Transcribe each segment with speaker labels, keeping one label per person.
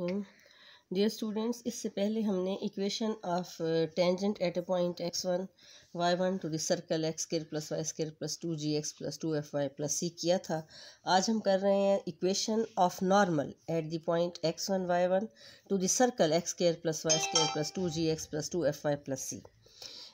Speaker 1: रहीम dear students इससे पहले हमने equation of tangent at a point x one y one to दर्कल circle x square plus y square plus two g x plus two f y plus c किया था आज हम कर रहे हैं equation of normal at the point x one y one to दर्कल circle x square plus y square plus two g x plus two f y plus c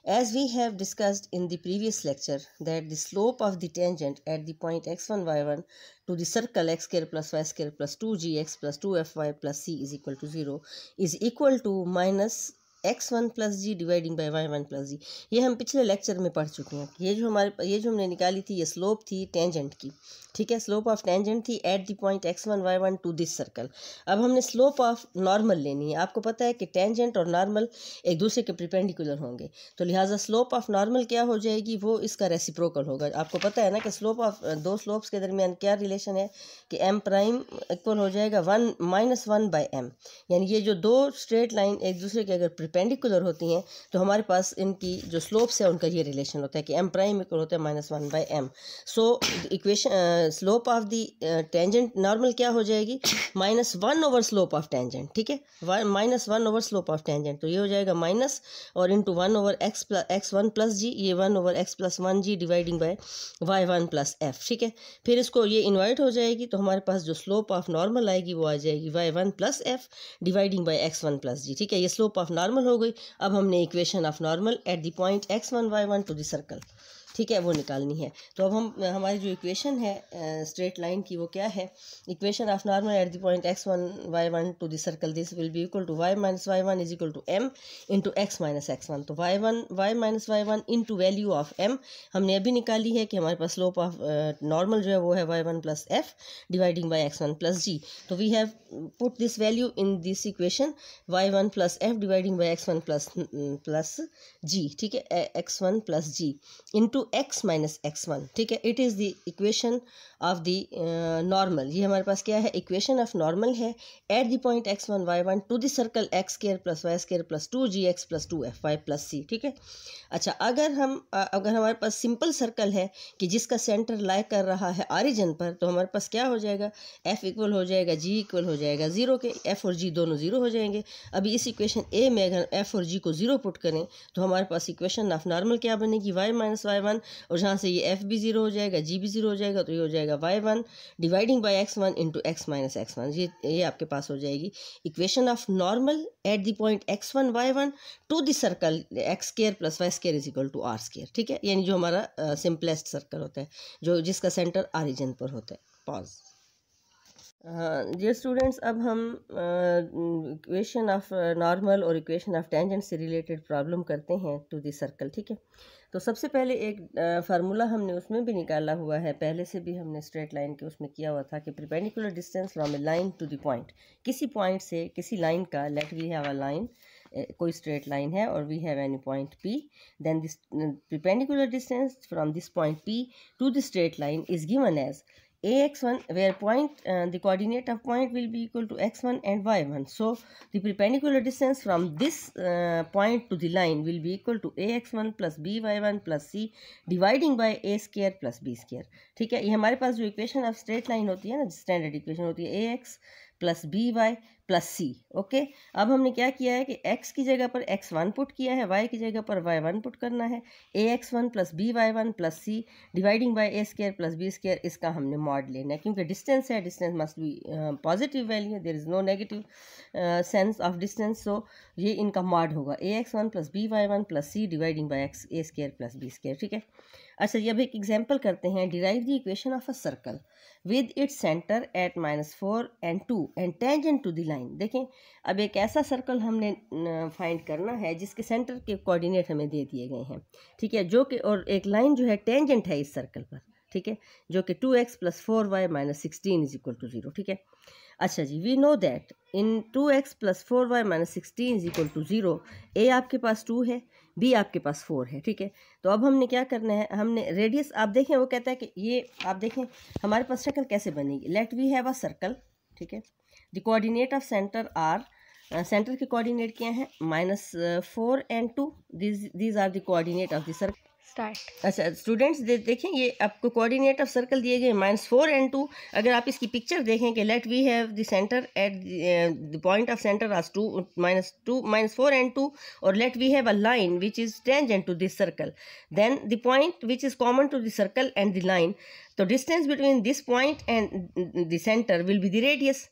Speaker 1: As we have discussed in the previous lecture that the slope of the tangent at the point x1, y1 to the circle x square plus y square plus 2gx plus 2fy plus c is equal to 0 is equal to minus x one plus g dividing by y one plus g ये हम पिछले lecture में पढ़ चुके हैं ये जो हमारे ये जो हमने निकाली थी ये स्लोप थी टेंजेंट की ठीक है स्लोप ऑफ टेंजेंट थी at the point x one y one to this circle अब हमने स्लोप ऑफ नॉर्मल लेनी है आपको पता है कि टेंजेंट और नॉर्मल एक दूसरे के प्रिपेंडिकुलर होंगे तो लिहाजा स्लोप ऑफ नॉर्मल क्या हो जाएगी वो इसका रेसिप्रोकल होगा आपको पता है ना कि स्लोप ऑफ दो स्लोप्स के दरमियान क्या रिलेशन है कि एम प्राइम इक्वल हो जाएगा one minus one by m यानी ये जो दो स्ट्रेट लाइन एक दूसरे के अगर परपेंडिकुलर होती हैं तो हमारे पास इनकी जो स्लोप्स है उनका ये रिलेशन होता है कि एम प्राइम इक्वल होता है minus one by m so equation slope of the tangent normal क्या हो जाएगी minus one over slope of tangent ठीक है minus one over slope of tangent तो ये हो जाएगा माइनस और into one over x plus x one plus g ये one over x plus one g dividing by y one plus f ठीक है फिर इसको ये इन्वाइट हो जाएगी तो हमारे पास जो स्लोप ऑफ नॉर्मल आएगी वो आ जाएगी y one plus f dividing by x one plus g ठीक है ये स्लोप ऑफ नॉर्मल नॉर्मल हो गई अब हमने equation of normal at the point x one y one to the circle ठीक है वो निकालनी है तो अब हम हमारी जो इक्वेशन है स्ट्रेट लाइन की वो क्या है equation of normal at the point x one y one to the circle this will be equal to y minus y one is equal to m into x minus x one तो y one y minus y one into value of m हमने अभी निकाली है कि हमारे पास slope of normal जो है वो है y one plus f dividing by x one plus g तो we have put this value in this equation y one plus f dividing by x one plus plus g ठीक है x one plus g into two x minus x one ठीक है it is the equation of the normal ये हमारे पास क्या है equation of normal है at the point x one y one to the circle x square plus y square plus two g x plus two f y plus c ठीक है अच्छा अगर हम अगर हमारे पास सिंपल सर्कल है कि जिसका सेंटर लाइक कर रहा है ऑरिजन पर तो हमारे पास क्या हो जाएगा एफ इक्वल हो जाएगा जी इक्वल हो जाएगा ज़ीरो के एफ और जी दोनों ज़ीरो हो जाएंगे अभी इस इक्वेशन ए में अगर एफ और जी को ज़ीरो पुट करें तो हमारे पास इक्वेशन ऑफ नॉर्मल क्या बनेगी y minus y one one और जहाँ से ये एफ भी ज़ीरो हो जाएगा जी भी ज़ीरो हो जाएगा तो ये हो जाएगा y one dividing by x one into x minus x one ये ये आपके पास हो जाएगी equation of normal at the point x one y one to the circle x square plus y square is equal to r square ठीक है यानी जो हमारा सिंपलेस्ट सर्कल होता है जो जिसका सेंटर आरिजन पर होता है पॉज डियर स्टूडेंट्स अब हम इक्वेशन ऑफ नॉर्मल और इक्वेशन ऑफ टेंजेंट से रिलेटेड प्रॉब्लम करते हैं टू द सर्कल ठीक है तो सबसे पहले एक फार्मूला हमने उसमें भी निकाला हुआ है पहले से भी हमने स्ट्रेट लाइन के उसमें किया हुआ था कि perpendicular distance from a line to the point किसी पॉइंट से किसी लाइन का let we have a line कोई स्ट्रेट लाइन है और we have any point p then this perpendicular distance from this point p to the straight line is given as ax1 where point uh, the coordinate of point will be equal to x1 and y1 so the perpendicular distance from this uh, point to the line will be equal to ax1 plus by1 plus c dividing by a square plus b square ठीक है ये हमारे पास जो equation of straight line होती है ना standard equation होती है ax x plus b y plus c okay अब हमने क्या किया है कि एक्स की जगह पर एक्स वन पुट किया है वाई की जगह पर वाई वन पुट करना है a x one plus b y one plus c dividing by a square plus b square इसका हमने मॉड लेना है क्योंकि डिस्टेंस है distance must be positive value there is no negative sense of distance so ये इनका mod होगा a x one plus b y one plus c dividing by x a square plus b square ठीक है अच्छा ये अब एक example करते हैं derive the equation of a circle with its centre at minus four and two and tangent to the line देखें अब एक ऐसा सर्कल हमने फाइंड करना है जिसके सेंटर के कोऑर्डिनेट हमें दे दिए गए हैं ठीक है जो कि और एक लाइन जो है टेंजेंट है इस सर्कल पर ठीक है जो कि two x plus four y minus sixteen is equal to zero ठीक है अच्छा जी we know that in two x plus four y minus sixteen is equal to zero a आपके पास टू है बी आपके पास फोर है ठीक है तो अब हमने क्या करना है हमने रेडियस आप देखें वो कहता है कि ये आप देखें हमारे पास शक्ल कैसे बनेगी let we have a circle ठीक है the coordinate of centre are centre के कोऑर्डिनेट क्या हैं minus four and two these these are the coordinate of the circle start अच्छा स्टूडेंट्स दे, देखें ये आपको कोऑर्डिनेट ऑफ सर्कल दिए गए माइनस फोर एंड टू अगर आप इसकी पिक्चर देखें कि let we have the centre at the point of centre as two minus two minus four and two और let we have a line which is and to this circle then the point which is common to the circle and the line तो distance between this point and the centre will be the radius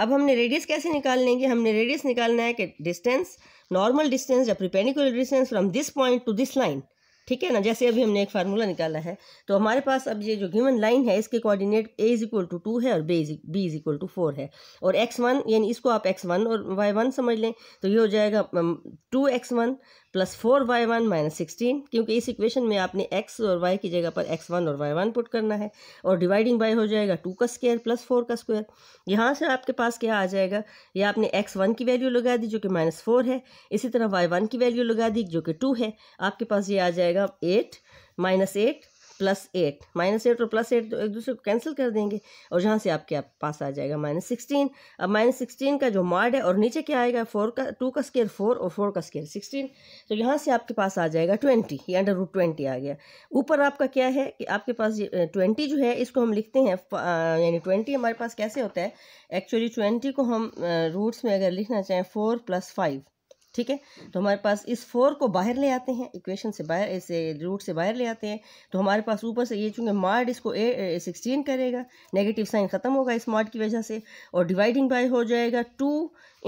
Speaker 1: अब हमने radius कैसे निकाल लेंगे हमने radius निकालना है कि डिस्टेंस नॉर्मल डिस्टेंस या perpendicular distance from this point to this line ठीक है ना जैसे अभी हमने एक फार्मूला निकाला है तो हमारे पास अब ये जो गिवन लाइन है इसके coordinate a is equal to two है और b is b is equal to four है और एक्स वन यानी इसको आप एक्स वन और वाई वन समझ लें तो ये हो जाएगा two x one plus four y one minus sixteen क्योंकि इस इक्वेशन में आपने एक्स और वाई की जगह पर एक्स वन और वाई वन पुट करना है और डिवाइडिंग बाय हो जाएगा टू का स्क्वायर प्लस फोर का स्क्वायर यहाँ से आपके पास क्या आ जाएगा या आपने एक्स वन की वैल्यू लगा दी जो कि माइनस फोर है इसी तरह वाई वन की वैल्यू लगा दी जो कि टू है आपके पास ये आ जाएगा eight minus eight plus eight minus eight और प्लस एट तो एक दूसरे को कैंसिल कर देंगे और यहाँ से आपके आप पास आ जाएगा माइनस सिक्सटीन अब माइनस सिक्सटीन का जो मॉड है और नीचे क्या आएगा फोर का टू का स्केयर फोर और फोर का स्केयर सिक्सटीन तो यहाँ से आपके पास आ जाएगा ट्वेंटी ये अंडर रूट ट्वेंटी आ गया ऊपर आपका क्या है कि आपके पास ट्वेंटी जो है इसको हम लिखते हैं यानी ट्वेंटी हमारे पास कैसे होता है एक्चुअली ट्वेंटी को हम रूट्स में अगर लिखना चाहें फोर प्लस फाइव ठीक है तो हमारे पास इस फोर को बाहर ले आते हैं इक्वेशन से बाहर इसे रूट से बाहर ले आते हैं तो हमारे पास ऊपर से ये चूंकि मार्ड इसको ए सिक्सटीन करेगा नेगेटिव साइन ख़त्म होगा इस मार्ड की वजह से और डिवाइडिंग बाय हो जाएगा two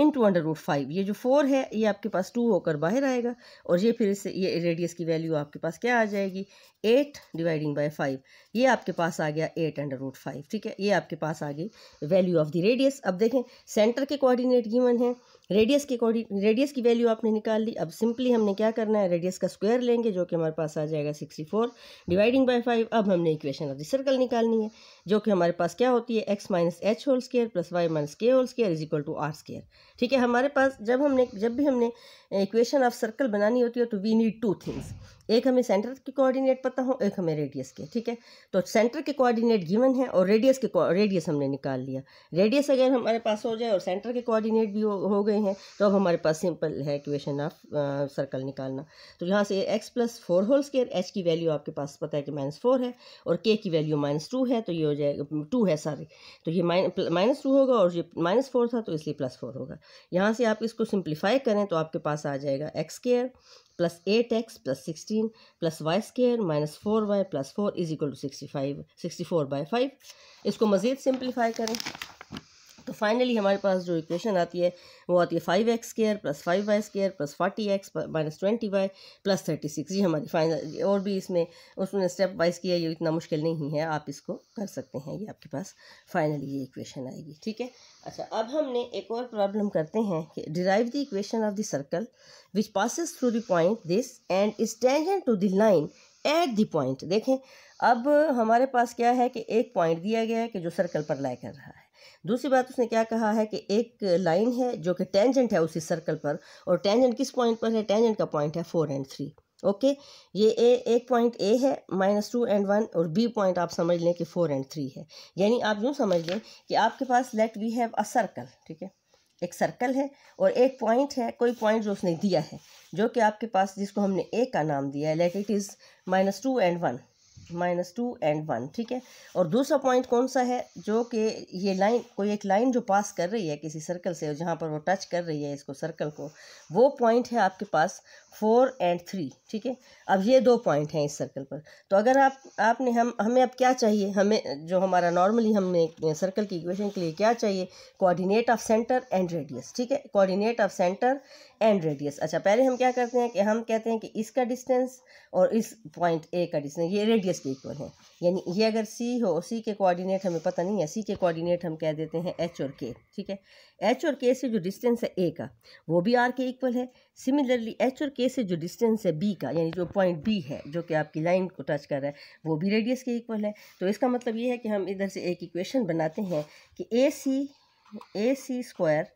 Speaker 1: into under root five ये जो फोर है ये आपके पास टू होकर बाहर आएगा और ये फिर इससे ये रेडियस की वैल्यू आपके पास क्या आ जाएगी एट डिवाइडिंग बाय फाइव ये आपके पास आ गया एट अंडर रूट फाइव ठीक है ये आपके पास आ गई वैल्यू ऑफ द रेडियस अब देखें सेंटर के कोऑर्डिनेट गिवन है रेडियस के अकॉर्डिंग रेडियस की वैल्यू आपने निकाल ली अब सिंपली हमने क्या करना है रेडियस का स्क्वायर लेंगे जो कि हमारे पास आ जाएगा sixty four dividing by five अब हमने इक्वेशन ऑफ द सर्कल निकालनी है जो कि हमारे पास क्या होती है x minus h whole square plus y minus k whole square is equal to r square ठीक है हमारे पास जब हमने जब भी हमने इक्वेशन ऑफ सर्कल बनानी होती है तो वी नीड टू थिंग्स एक हमें सेंटर के कोऑर्डिनेट पता हो एक हमें रेडियस के ठीक है तो सेंटर के कोऑर्डिनेट गिवन है और रेडियस के रेडियस हमने निकाल लिया रेडियस अगर हमारे पास हो जाए और सेंटर के कोऑर्डिनेट भी हो, हो गए हैं तो अब हमारे पास सिंपल है इक्वेशन ऑफ सर्कल निकालना तो यहाँ से x plus four whole square h की वैल्यू आपके पास पता है कि माइनस फोर है और के की वैल्यू माइनस टू है तो ये हो जाएगा टू है सारी तो ये माइनस टू होगा और ये माइनस फोर था तो इसलिए प्लस फोर होगा यहाँ से आप इसको सिंप्लीफाई करें तो आपके पास आ जाएगा x square plus eight x plus sixteen plus y square minus four y plus four is equal to sixty five sixty four by five इसको मज़ीद सिंप्लीफाई करें तो फाइनली हमारे पास जो इक्वेशन आती है वो आती है five x square plus five y square plus forty x minus twenty y plus thirty six ये हमारी फाइनल और भी इसमें उसमें स्टेप वाइज किया ये इतना मुश्किल नहीं है आप इसको कर सकते हैं ये आपके पास फाइनली ये इक्वेशन आएगी ठीक है अच्छा अब हमने एक और प्रॉब्लम करते हैं कि derive the equation of the circle which passes through the point this and is tangent to the line at the point देखें अब हमारे पास क्या है कि एक पॉइंट दिया गया है कि जो सर्कल पर लाई कर रहा है दूसरी बात उसने क्या कहा है कि एक लाइन है जो कि टेंजेंट है उसी सर्कल पर और टेंजेंट किस पॉइंट पर है टेंजेंट का पॉइंट है फोर एंड थ्री ओके ये ए एक पॉइंट ए है माइनस टू एंड वन और बी पॉइंट आप समझ लें कि फोर एंड थ्री है यानी आप यूँ समझ लें कि आपके पास let we have a circle ठीक है एक सर्कल है और एक पॉइंट है कोई पॉइंट जो उसने दिया है जो कि आपके पास जिसको हमने ए का नाम दिया है let it is minus two and one minus two and one ठीक है और दूसरा पॉइंट कौन सा है जो कि ये लाइन कोई एक लाइन जो पास कर रही है किसी सर्कल से जहाँ पर वो टच कर रही है इसको सर्कल को वो पॉइंट है आपके पास फोर एंड थ्री ठीक है अब ये दो पॉइंट हैं इस सर्कल पर तो अगर आप आपने हम हमें अब क्या चाहिए हमें जो हमारा नॉर्मली हमने सर्कल की इक्वेशन के लिए क्या चाहिए coordinate of centre and radius ठीक है coordinate of centre and radius अच्छा पहले हम क्या करते हैं कि हम कहते हैं कि इसका डिस्टेंस और इस पॉइंट ए का डिस्टेंस ये रेडियस के इक्वल है यानी ये अगर सी हो सी के कोऑर्डिनेट हमें पता नहीं है सी के कोऑर्डिनेट हम कह देते हैं एच और के ठीक है एच और के से जो डिस्टेंस है ए का वो भी आर के इक्वल है सिमिलरली एच और के से जो डिस्टेंस है बी का यानी जो पॉइंट बी है जो कि आपकी लाइन को टच कर रहा है वो भी रेडियस के इक्वल है तो इसका मतलब ये है कि हम इधर से एक इक्वेशन बनाते हैं कि ए सी ए सी स्क्वायर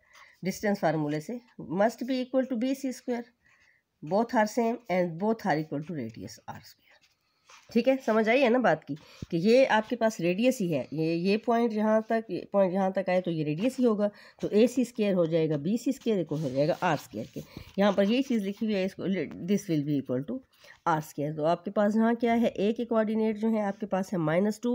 Speaker 1: डिस्टेंस फार्मूले से must be equal to B C square both are same and both are equal to radius r square ठीक है समझ आई है ना बात की कि ये आपके पास रेडियस ही है ये ये पॉइंट यहाँ तक पॉइंट यहाँ तक आए तो ये रेडियस ही होगा तो ए सी स्केयर हो जाएगा बी सी स्केयर इक्वल हो जाएगा आर स्केयर के यहाँ पर यही चीज़ लिखी हुई है इसको this will be equal to r square तो आपके पास यहाँ क्या है ए के कोऑर्डिनेट जो है आपके पास है माइनस टू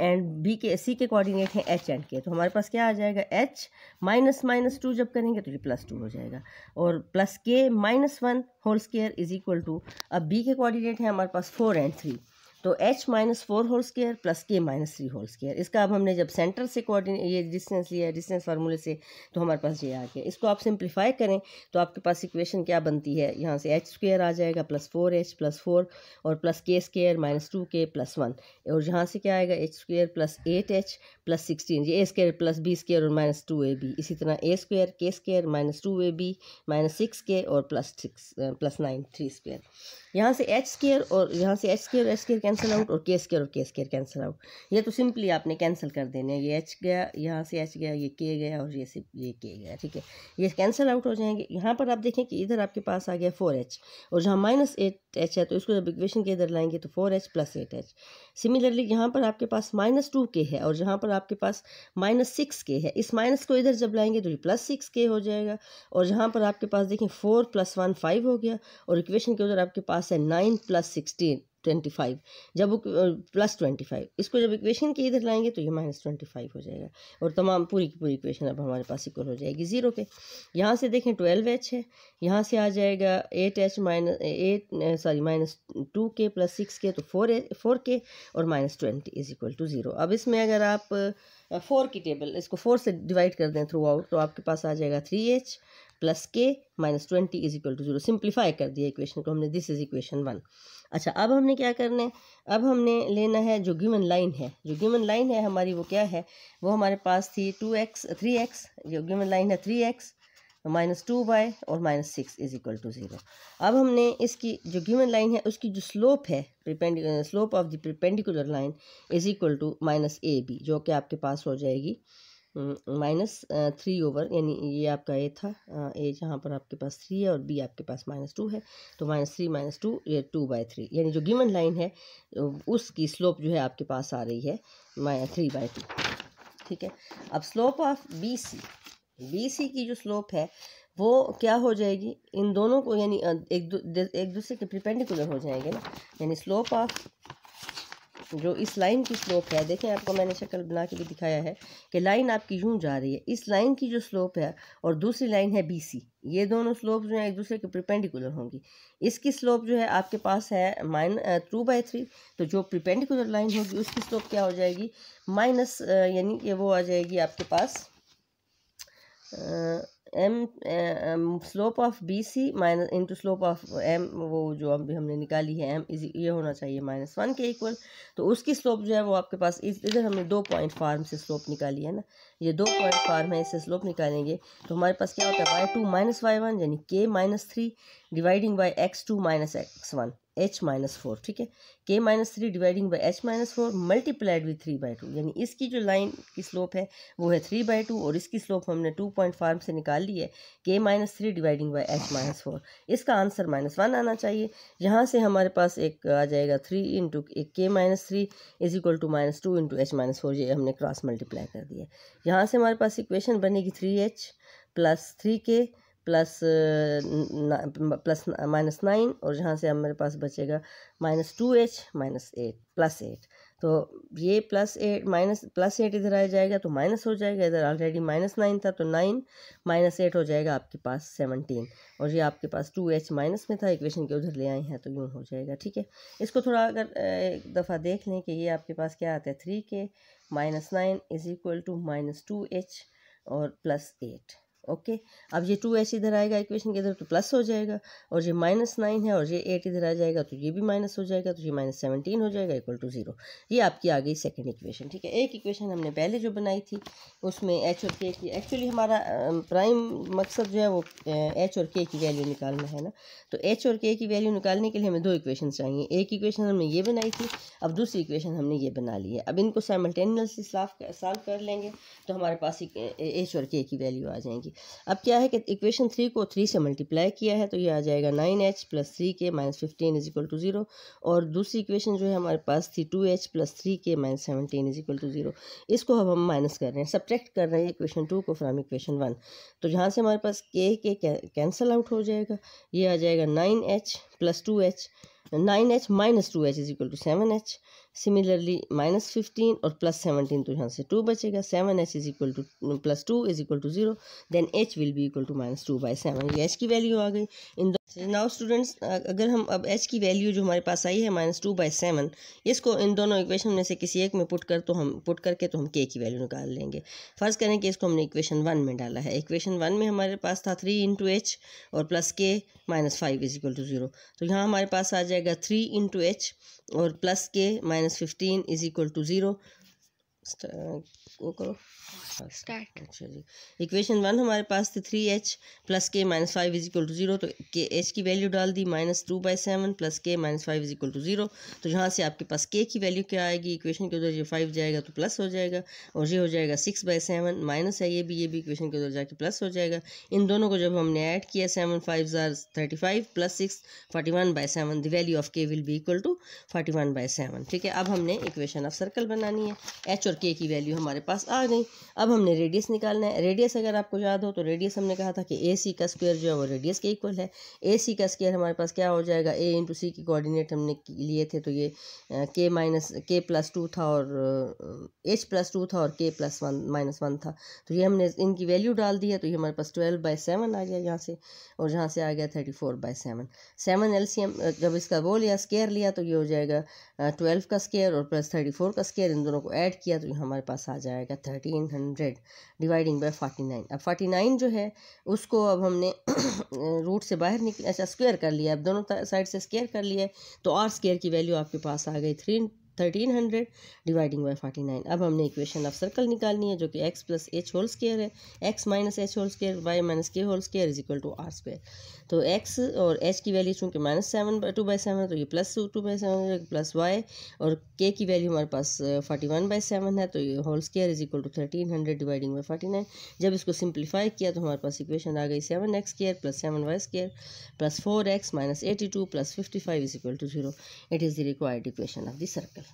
Speaker 1: एंड बी के सी के कोऑर्डिनेट हैं एच एंड के तो हमारे पास क्या आ जाएगा एच माइनस माइनस टू जब करेंगे तो ये प्लस टू हो जाएगा और plus k minus one whole square is equal to अब बी के कोऑर्डिनेट हैं हमारे पास फोर एंड थ्री तो h minus four whole square plus k minus three whole square इसका अब हमने जब सेंटर से कोऑर्डिनेट ये डिस्टेंस लिया है डिस्टेंस फार्मूले से तो हमारे पास ये आ गया इसको आप सिंप्लीफाई करें तो आपके पास इक्वेशन क्या बनती है यहाँ से एच स्क्वेयर आ जाएगा plus four h plus four और plus k square minus two k plus one और यहाँ से क्या आएगा h square plus eight h plus sixteen ये a square plus b square और माइनस टू ए बी इसी तरह a square k square minus two a b minus six k और plus six plus nine three square यहाँ से h square और यहाँ से h square H square cancel out और के स्केयर और के स्केयर कैंसिल आउट ये तो सिंपली आपने कैंसिल कर देने ये एच गया यहाँ से एच गया ये के गया और ये सिर्फ ये के गया ठीक है ये कैंसिल आउट हो जाएंगे यहाँ पर आप देखें कि इधर आपके पास आ गया फोर एच और जहाँ माइनस एट एच है तो इसको जब इक्वेशन के इधर लाएंगे तो four h plus eight h similarly यहाँ पर आपके पास माइनस टू के है और जहाँ पर आपके पास माइनस सिक्स के है इस माइनस को इधर जब लाएंगे तो ये प्लस सिक्स के हो जाएगा और जहाँ पर आपके पास देखें फोर प्लस वन फाइव हो गया और इक्वेशन के उधर आपके पास है nine plus sixteen twenty five जब प्लस ट्वेंटी फाइव इसको जब इक्वेशन के इधर लाएंगे तो ये माइनस ट्वेंटी फाइव हो जाएगा और तमाम पूरी की पूरी इक्वेशन अब हमारे पास इक्वल हो जाएगी ज़ीरो के यहाँ से देखें ट्वेल्व एच है यहाँ से आ जाएगा eight h minus eight sorry minus two k plus six k तो फोर फोर के और minus twenty is equal to zero अब इसमें अगर आप फोर की टेबल इसको फोर से डिवाइड कर दें थ्रू आउट तो आपके पास आ जाएगा three h plus k minus twenty is equal to zero simplify कर दिया इक्वेशन को हमने दिस इज इक्वेशन वन अच्छा अब हमने क्या करना है अब हमने लेना है जो गिवन लाइन है जो गिवन लाइन है हमारी वो क्या है वो हमारे पास थी टू एक्स थ्री एक्स जो गिवन लाइन है three x minus two y और minus six is equal to zero अब हमने इसकी जो गिवन लाइन है उसकी जो स्लोप है slope of the perpendicular line is equal to minus a b जो कि आपके पास हो जाएगी माइनस थ्री ओवर यानी ये आपका ए था ए जहाँ पर आपके पास थ्री है और बी आपके पास माइनस टू है तो माइनस थ्री माइनस टू ये टू बाई थ्री यानी जो गिवन लाइन है उसकी स्लोप जो है आपके पास आ रही है माइनस थ्री बाई टू ठीक है अब slope of B C B C की जो स्लोप है वो क्या हो जाएगी इन दोनों को यानी एक एक दूसरे के प्रिपेंडिकुलर हो जाएंगे ना यानी स्लोप ऑफ जो इस लाइन की स्लोप है देखें आपको मैंने शक्ल बना के भी दिखाया है कि लाइन आपकी यूँ जा रही है इस लाइन की जो स्लोप है और दूसरी लाइन है बी सी ये दोनों स्लोप जो है एक दूसरे के प्रिपेंडिकुलर होंगी इसकी स्लोप जो है आपके पास है माइन टू बाई थ्री तो जो प्रिपेंडिकुलर लाइन होगी उसकी स्लोप क्या हो जाएगी माइनस यानी कि वो आ जाएगी आपके पास M slope of B C minus into slope of M वो जो अभी हमने निकाली है एम इज ये होना चाहिए माइनस वन के इक्वल तो उसकी स्लोप जो है वो आपके पास इधर हमने दो पॉइंट फार्म से स्लोप निकाली है ना ये दो पॉइंट फार्म है इससे स्लोप निकालेंगे तो हमारे पास क्या होता है y two minus y one यानी k minus three dividing by x two minus x one h minus four ठीक है k minus three dividing by h minus four multiplied with three by two यानी इसकी जो line की slope है वो है थ्री बाई टू और इसकी स्लोप हमने टू पॉइंट फार्म से निकाल ली है k minus three dividing by h minus four इसका आंसर माइनस वन आना चाहिए यहाँ से हमारे पास एक आ जाएगा थ्री इंटू एक k minus three is equal to minus two into h minus four ये हमने क्रॉस मल्टीप्लाई कर दिया यहाँ से हमारे पास इक्वेशन बनेगी three h plus three k plus plus minus nine और यहाँ से हम मेरे पास बचेगा minus two h minus eight plus eight तो ये plus eight minus plus eight इधर आ जाएगा तो माइनस हो जाएगा इधर ऑलरेडी माइनस नाइन था तो नाइन माइनस एट हो जाएगा आपके पास सेवनटीन और ये आपके पास टू एच माइनस में था इक्वेशन के उधर ले आए हैं तो यूँ हो जाएगा ठीक है इसको थोड़ा अगर एक दफ़ा देख लें कि ये आपके पास क्या आता है three k minus nine is equal to minus two h और प्लस एट ओके अब ये टू एच इधर आएगा इक्वेशन के इधर तो प्लस हो जाएगा और ये माइनस नाइन है और ये एट इधर आ जाएगा तो ये भी माइनस हो जाएगा तो ये माइनस सेवनटीन हो जाएगा इक्वल टू ज़ीरो ये आपकी आ गई सेकेंड इक्वेशन ठीक है एक इक्वेशन हमने पहले जो बनाई थी उसमें एच और के की एक्चुअली हमारा प्राइम मकसद जो है वो एच और के की वैल्यू निकालना है ना तो एच और के की वैल्यू निकालने के लिए हमें दो इक्वेशन चाहिए एक इक्वेशन हमने ये बनाई थी अब दूसरी इक्वेशन हमने ये बना ली है अब इनको साइमल्टेनियसली सॉल्व कर लेंगे तो हमारे पास एच और के की वैल्यू आ जाएगी अब क्या है कि इक्वेशन थ्री को थ्री से मल्टीप्लाई किया है तो ये आ जाएगा nine h plus three k minus fifteen is equal to zero और दूसरी इक्वेशन जो है हमारे पास थी two h plus three k minus seventeen is equal to zero इसको अब हम माइनस कर रहे हैं सब्ट्रैक्ट कर रहे हैं इक्वेशन टू को फ्राम इक्वेशन वन तो जहाँ से हमारे पास के के कैंसल आउट हो जाएगा ये आ जाएगा nine h plus two h nine h minus two h is equal to seven h similarly minus fifteen और प्लस सेवनटीन तो यहाँ से टू बचेगा seven h is equal to plus two is equal to zero then h will be equal to minus two by seven ये एच की value आ गई इन नाउ स्टूडेंट्स अगर हम अब एच की वैल्यू जो हमारे पास आई है माइनस टू बाई सेवन इसको इन दोनों इक्वेशन में से किसी एक में पुट कर तो हम पुट करके तो हम के की वैल्यू निकाल लेंगे फ़र्ज़ करें कि इसको हमने इक्वेशन वन में डाला है इक्वेशन वन में हमारे पास था थ्री इंटू एच और plus k minus five is equal to zero तो यहाँ हमारे पास आ जाएगा थ्री इंटू एच और plus k minus fifteen is equal to zero वो करो स्टार्ट अच्छा जी इक्वेशन वन हमारे पास थी three h plus k minus five is equal to zero तो के एच की वैल्यू डाल दी minus two by seven plus k minus five is equal to zero तो यहाँ से आपके पास के की वैल्यू क्या आएगी इक्वेशन के उधर ये फाइव जाएगा तो प्लस हो जाएगा और ये हो जाएगा सिक्स बाई सेवन माइनस है ये भी ये भी इक्वेशन के उधर जाके प्लस हो जाएगा इन दोनों को जब हमने ऐड किया सेवन फाइव जार thirty five plus six forty one by seven the value of k will be equal to forty one by seven ठीक है अब हमने इक्वेशन ऑफ सर्कल बनानी है एच और के की वैल्यू हमारे पास आ गई अब अब हमने रेडियस निकालना है रेडियस अगर आपको याद हो तो रेडियस हमने कहा था कि ए सी का स्क्वायर जो है वो रेडियस के इक्वल है ए सी का स्क्वायर हमारे पास क्या हो जाएगा ए इंटू सी के कोऑर्डिनेट हमने लिए थे तो ये के माइनस के प्लस टू था और एच प्लस टू था और के प्लस वन माइनस वन था तो ये हमने इनकी वैल्यू डाल दी है तो ये हमारे पास ट्वेल्व बाई सेवन आ गया यहाँ से और यहाँ से आ गया thirty four by seven seven L C M जब इसका वो लिया स्केयर लिया तो ये हो जाएगा ट्वेल्व का स्केयर और प्लस थर्टी फोर का स्केयर इन दोनों को ऐड किया तो ये हमारे पास आ जाएगा thirteen hundred hundred dividing by forty nine अब फोर्टी नाइन जो है उसको अब हमने रूट से बाहर निकल अच्छा स्क्वेयर कर लिया अब दोनों साइड से स्केयर कर लिया तो आर स्केयर की वैल्यू आपके पास आ गई three thirteen hundred dividing by forty nine अब हमने इक्वेशन ऑफ सर्कल निकालनी है जो कि x plus h whole square है x minus h whole square y minus k whole square is equal to r square तो एक्स और h की वैल्यू चूंकि minus seven two by seven तो ये plus two by seven plus y और k की value हमारे पास फोर्टी वन बाई सेवन है तो ये whole square is equal to thirteen hundred dividing by forty nine जब इसको सिंप्लीफाई किया तो हमारे पास इक्वेशन आ गई seven x square plus seven y square plus four x minus eighty two plus fifty five is equal to zero it is the required equation of the circle